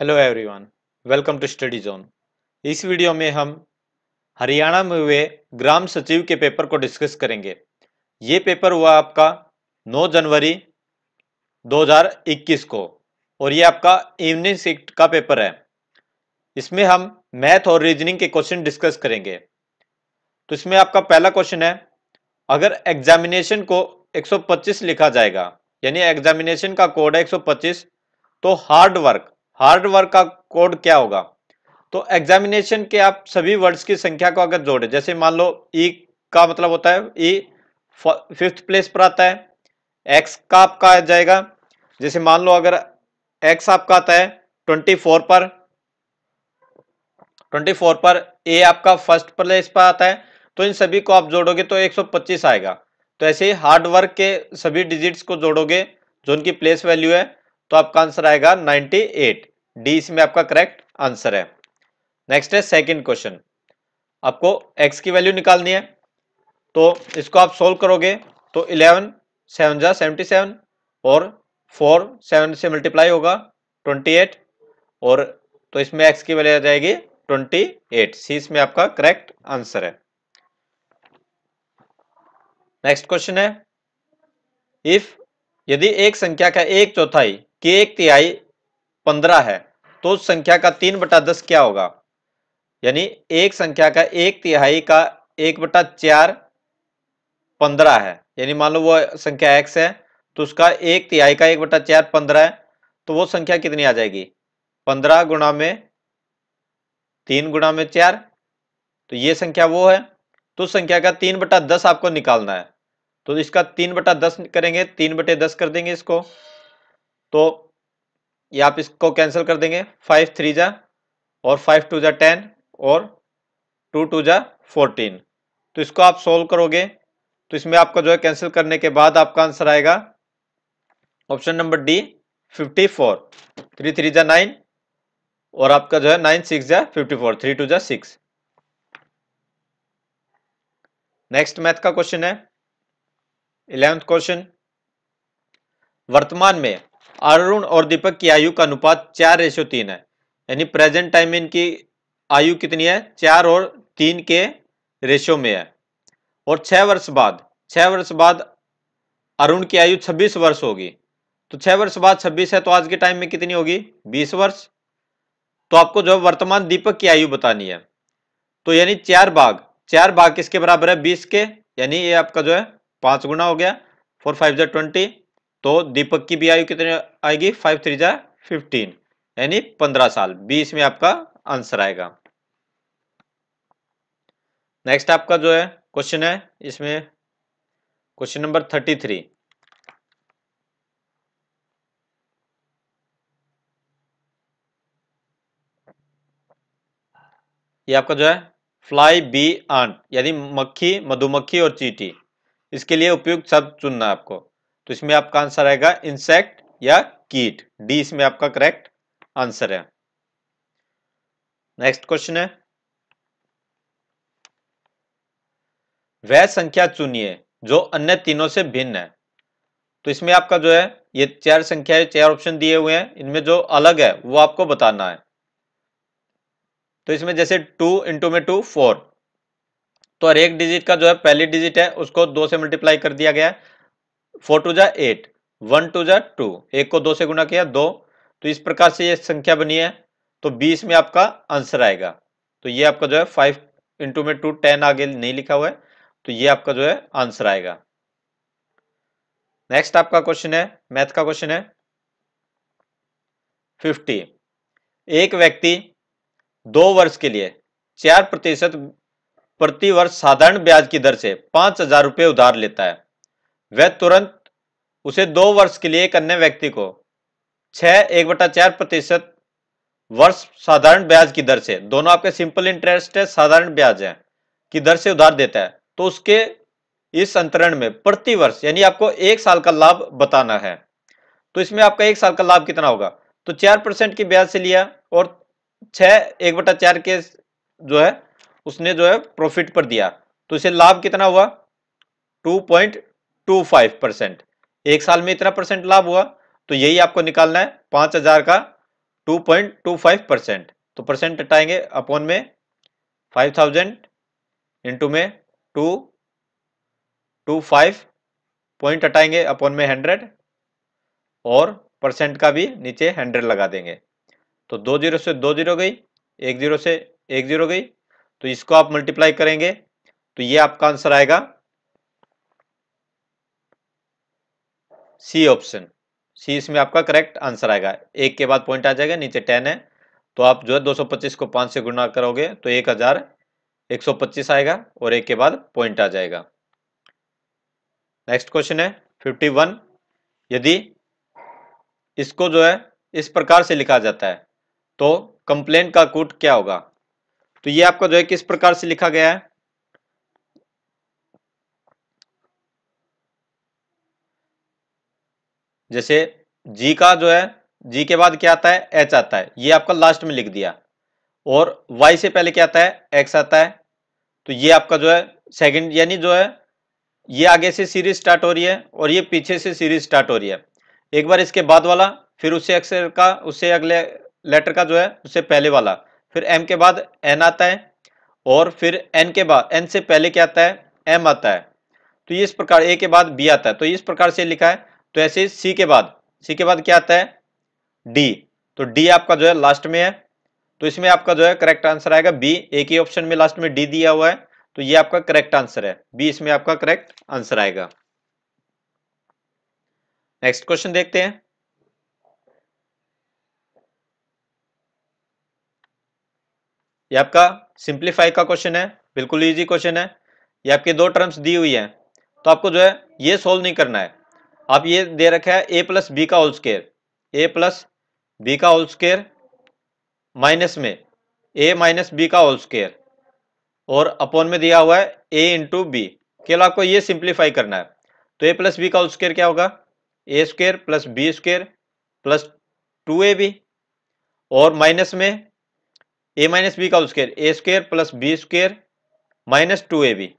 hello everyone welcome to study zone इस video में हम हरियाणा में हुए ग्राम सचिव के पेपर को डिस्कस करेंगे ये पेपर हुआ आपका 9 जनवरी 2021 को और ये आपका इवनिंग शिफ्ट का पेपर है इसमें हम मैथ और रीजनिंग के क्वेश्चन डिस्कस करेंगे तो इसमें आपका पहला क्वेश्चन है अगर एग्जामिनेशन को 125 लिखा जाएगा यानी एग्जामिनेशन का कोड है 125 तो हार्ड वर्क हार्ड वर्क का कोड क्या होगा तो एग्जामिनेशन के आप सभी वर्ड्स की संख्या को अगर जोड़े जैसे मान लो ई e का मतलब होता है ई e, फिफ्थ प्लेस पर आता है एक्स का आपका आ जाएगा जैसे मान लो अगर एक्स आपका आता है ट्वेंटी फोर पर ट्वेंटी फोर पर ए आपका फर्स्ट प्लेस पर आता है तो इन सभी को आप जोड़ोगे तो एक सौ पच्चीस आएगा तो ऐसे ही हार्ड वर्क के सभी डिजिट्स को जोड़ोगे जो उनकी प्लेस वैल्यू है तो आपका आंसर आएगा 98 डी इसमें आपका करेक्ट आंसर है नेक्स्ट है सेकंड क्वेश्चन आपको एक्स की वैल्यू निकालनी है तो इसको आप सोल्व करोगे तो इलेवन सेवन जा सेवेंटी सेवन और फोर सेवन से मल्टीप्लाई होगा ट्वेंटी एट और तो इसमें एक्स की वैल्यू आ जाएगी ट्वेंटी एट सी इसमें आपका करेक्ट आंसर है नेक्स्ट क्वेश्चन है इफ यदि एक संख्या का एक चौथाई कि एक तिहाई पंद्रह है तो उस संख्या का तीन बटा दस क्या होगा यानी एक संख्या का एक तिहाई का एक बटा चार पंद्रह है यानी मान लो वो संख्या एक्स है तो उसका एक तिहाई का एक बटा चार पंद्रह है तो वो संख्या कितनी आ जाएगी पंद्रह गुणा में तीन गुणा में चार तो ये संख्या वो है तो संख्या का तीन बटा दस आपको निकालना है तो इसका तीन बटा दस करेंगे तीन बटे दस कर देंगे इसको तो ये आप इसको कैंसिल कर देंगे फाइव थ्री जा और फाइव टू जा टेन और टू टू जा फोर्टीन तो इसको आप सोल्व करोगे तो इसमें आपका जो है कैंसिल करने के बाद आपका आंसर आएगा option number D fifty four three three जा नाइन और आपका जो है नाइन सिक्स जा फिफ्टी फोर थ्री टू जा सिक्स नेक्स्ट मैथ का क्वेश्चन है इलेवेंथ क्वेश्चन वर्तमान में अरुण और दीपक की आयु का अनुपात चार रेशो तीन है यानी प्रेजेंट टाइम में इनकी आयु कितनी है चार और तीन के रेशो में है और छह वर्ष बाद छह वर्ष बाद अरुण की आयु छब्बीस वर्ष होगी तो छह वर्ष बाद छब्बीस है तो आज के टाइम में कितनी होगी बीस वर्ष तो आपको जो वर्तमान दीपक की आयु बतानी है तो यानी चार भाग चार भाग किसके बराबर है बीस के यानी ये आपका जो है पांच गुना हो गया फोर फाइव जो ट्वेंटी तो दीपक की भी आयु कितनी आएगी फाइव थ्री जा फिफ्टीन यानी पंद्रह साल बीस में आपका आंसर आएगा नेक्स्ट आपका जो है क्वेश्चन है इसमें क्वेश्चन नंबर थर्टी थ्री ये आपका जो है फ्लाई बी आंट यानी मक्खी मधुमक्खी और चीटी इसके लिए उपयुक्त शब्द चुनना है आपको तो इसमें आपका आंसर आएगा इंसेक्ट या कीट डी इसमें आपका करेक्ट आंसर है नेक्स्ट क्वेश्चन है वह संख्या चुनिए जो अन्य तीनों से भिन्न है तो इसमें आपका जो है ये चार संख्या चार ऑप्शन दिए हुए हैं इनमें जो अलग है वो आपको बताना है तो इसमें जैसे टू इंटू में टू फोर तो हर एक डिजिट का जो है पहली डिजिट है उसको दो से मल्टीप्लाई कर दिया गया है फोर टू जा एट वन टू जा टू एक को दो से गुना किया दो तो इस प्रकार से ये संख्या बनी है तो बीस में आपका आंसर आएगा तो ये आपका जो है फाइव इंटू में टू टेन आगे नहीं लिखा हुआ है तो ये आपका जो है आंसर आएगा नेक्स्ट आपका क्वेश्चन है मैथ का क्वेश्चन है फिफ्टी एक व्यक्ति दो वर्ष के लिए चार प्रतिशत प्रति वर्ष साधारण ब्याज की दर से पांच हजार रुपये उधार लेता है वह तुरंत उसे दो वर्ष के लिए एक अन्य व्यक्ति को छ एक बटा चार प्रतिशत वर्ष साधारण ब्याज की दर से दोनों आपके सिंपल इंटरेस्ट है साधारण ब्याज है की दर से उधार देता है तो उसके इस अंतरण में प्रति वर्ष यानी आपको एक साल का लाभ बताना है तो इसमें आपका एक साल का लाभ कितना होगा तो चार परसेंट की ब्याज से लिया और छह एक बटा चार के जो है उसने जो है प्रॉफिट पर दिया तो इसे लाभ कितना हुआ two point two five percent एक साल में इतना परसेंट लाभ हुआ तो यही आपको निकालना है पांच हजार का two point two five percent तो परसेंट हटाएंगे अपॉन में फाइव थाउजेंड इंटू में टू टू फाइव पॉइंट हटाएंगे अपॉन में हंड्रेड और परसेंट का भी नीचे हंड्रेड लगा देंगे तो दो जीरो से दो जीरो गई एक जीरो से एक जीरो गई तो इसको आप मल्टीप्लाई करेंगे तो ये आपका आंसर आएगा सी ऑप्शन सी इसमें आपका करेक्ट आंसर आएगा एक के बाद पॉइंट आ जाएगा नीचे टेन है तो आप जो है पच्चीस को पाँच से गुणा करोगे तो एक हजार एक सौ पच्चीस आएगा और एक के बाद पॉइंट आ जाएगा नेक्स्ट क्वेश्चन है फिफ्टी वन यदि इसको जो है इस प्रकार से लिखा जाता है तो कंप्लेन का कूट क्या होगा तो ये आपका जो है किस प्रकार से लिखा गया है जैसे जी का जो है जी के बाद क्या आता है एच आता है ये आपका लास्ट में लिख दिया और वाई से पहले क्या आता है एक्स आता है तो ये आपका जो है सेकंड यानी जो है ये आगे से सीरीज स्टार्ट हो रही है और ये पीछे से सीरीज स्टार्ट हो रही है एक बार इसके बाद वाला फिर उससे अक्षर का उससे अगले लेटर का जो है उससे पहले वाला फिर एम के बाद एन आता है और फिर एन के बाद एन से पहले क्या आता है एम आता है तो ये इस प्रकार ए के बाद बी आता है तो इस प्रकार से लिखा है तो ऐसे सी के बाद सी के बाद क्या आता है डी तो डी आपका जो है लास्ट में है तो इसमें आपका जो है करेक्ट आंसर आएगा बी एक ही ऑप्शन में लास्ट में डी दिया हुआ है तो ये आपका करेक्ट आंसर है बी इसमें आपका करेक्ट आंसर आएगा नेक्स्ट क्वेश्चन देखते हैं ये आपका सिंप्लीफाई का क्वेश्चन है बिल्कुल इजी क्वेश्चन है ये आपके दो टर्म्स दी हुई है तो आपको जो है ये सोल्व नहीं करना है आप ये दे रखा है ए प्लस बी का whole square A plus B का होल स्केयर माइनस में ए माइनस बी का होल स्केयर और अपॉन में दिया हुआ है ए इंटू बी केवल आपको ये सिंप्लीफाई करना है तो ए प्लस बी का होल स्केयर क्या होगा A square plus B square plus two A B और माइनस में ए माइनस बी का whole square A square plus B square minus two A B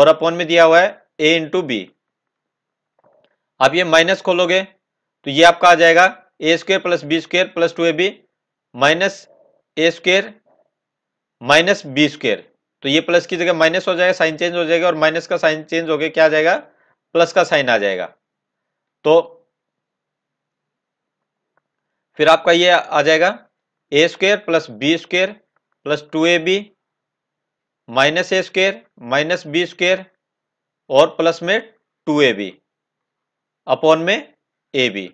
और अपॉन में दिया हुआ है ए इंटू बी आप ये माइनस खोलोगे तो ये आपका आ जाएगा A square plus B square plus two A B minus A square minus B square तो ये प्लस की जगह माइनस हो जाएगा साइन चेंज हो जाएगा और माइनस का साइन चेंज हो गया क्या आ जाएगा प्लस का साइन आ जाएगा तो फिर आपका ये आ जाएगा A square plus B square plus two A B minus A square minus B square और प्लस में टू ए बी अपॉन में ए बी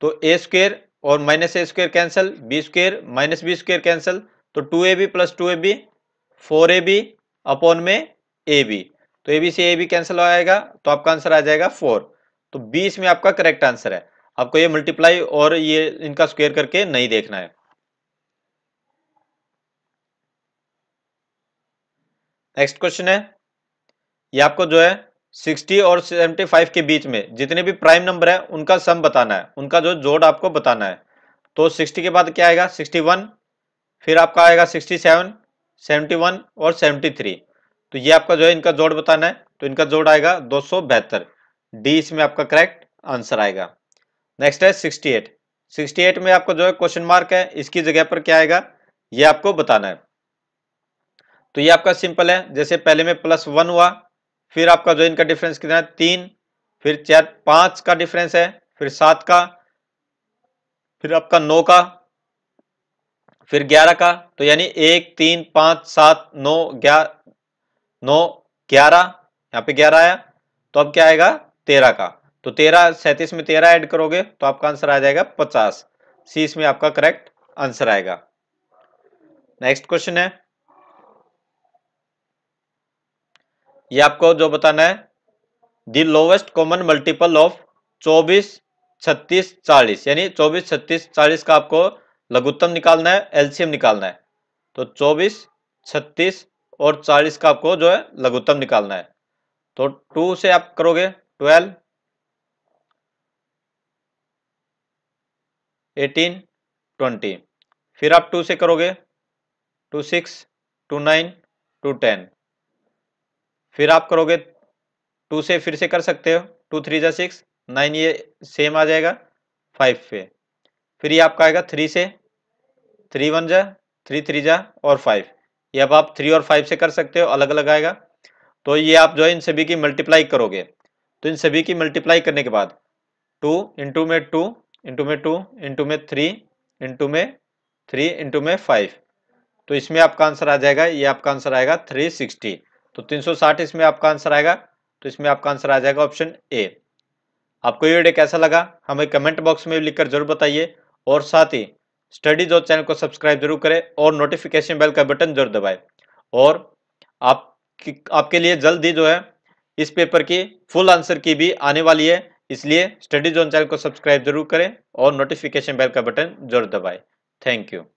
तो ए स्क्वेयर और minus A square cancel B square minus B square cancel तो two A B plus two A B four A B upon में A B तो A B से A B cancel हो जाएगा तो आपका आंसर आ जाएगा फोर तो बी इसमें आपका करेक्ट आंसर है आपको ये मल्टीप्लाई और ये इनका स्क्वेयर करके नहीं देखना है नेक्स्ट क्वेश्चन है ये आपको जो है 60 और 75 के बीच में जितने भी प्राइम नंबर है उनका सम बताना है उनका जो जोड़ आपको बताना है तो 60 के बाद क्या आएगा 61 फिर आपका आएगा 67 71 और 73 तो ये आपका जो है इनका जोड़ बताना है तो इनका जोड़ आएगा दो डी इसमें आपका करेक्ट आंसर आएगा नेक्स्ट है 68 68 में आपका जो है क्वेश्चन मार्क है इसकी जगह पर क्या आएगा ये आपको बताना है तो ये आपका सिंपल है जैसे पहले में प्लस वन हुआ फिर आपका जो इनका डिफरेंस कितना है तीन फिर चार पांच का डिफरेंस है फिर सात का फिर आपका नौ का फिर ग्यारह का तो यानी एक तीन पांच सात नौ ग्यारह नौ ग्यारह यहाँ पे ग्यारह आया तो अब क्या आएगा तेरह का तो तेरह सैंतीस में तेरह ऐड करोगे तो आपका आंसर आ जाएगा पचास सी इसमें आपका करेक्ट आंसर आएगा नेक्स्ट क्वेश्चन है ये आपको जो बताना है the lowest common multiple of 24, 36, 40 यानी 24, 36, 40 का आपको लघुत्तम निकालना है एलसीएम निकालना है तो 24, 36 और 40 का आपको जो है लघुत्तम निकालना है तो 2 से आप करोगे 12, 18, ट्वेंटी फिर आप 2 से करोगे 26, 29, 210 फिर आप करोगे टू से फिर से कर सकते हो टू थ्री जा सिक्स नाइन ये सेम आ जाएगा फाइव पे फिर ये आपका आएगा थ्री से थ्री वन जा थ्री थ्री जा और फाइव ये अब आप थ्री और फाइव से कर सकते हो अलग अलग आएगा तो ये आप जो है इन सभी की मल्टीप्लाई करोगे तो इन सभी की मल्टीप्लाई करने के बाद टू इंटू में टू इंटू में टू इंटू में थ्री इंटू में थ्री इंटू में फाइव तो इसमें आपका आंसर आ जाएगा ये आपका आंसर आएगा थ्री सिक्सटी तो 360 इसमें आपका आंसर आएगा तो इसमें आपका आंसर आ जाएगा ऑप्शन ए आपको ये वीडियो कैसा लगा हमें कमेंट बॉक्स में लिखकर जरूर बताइए और साथ ही स्टडी जो चैनल को सब्सक्राइब जरूर करें और नोटिफिकेशन बेल का बटन जरूर दबाए और आप आपके लिए जल्द ही जो है इस पेपर की फुल आंसर की भी आने वाली है इसलिए स्टडी जोन चैनल को सब्सक्राइब जरूर करें और नोटिफिकेशन बेल का बटन जरूर दबाएं थैंक यू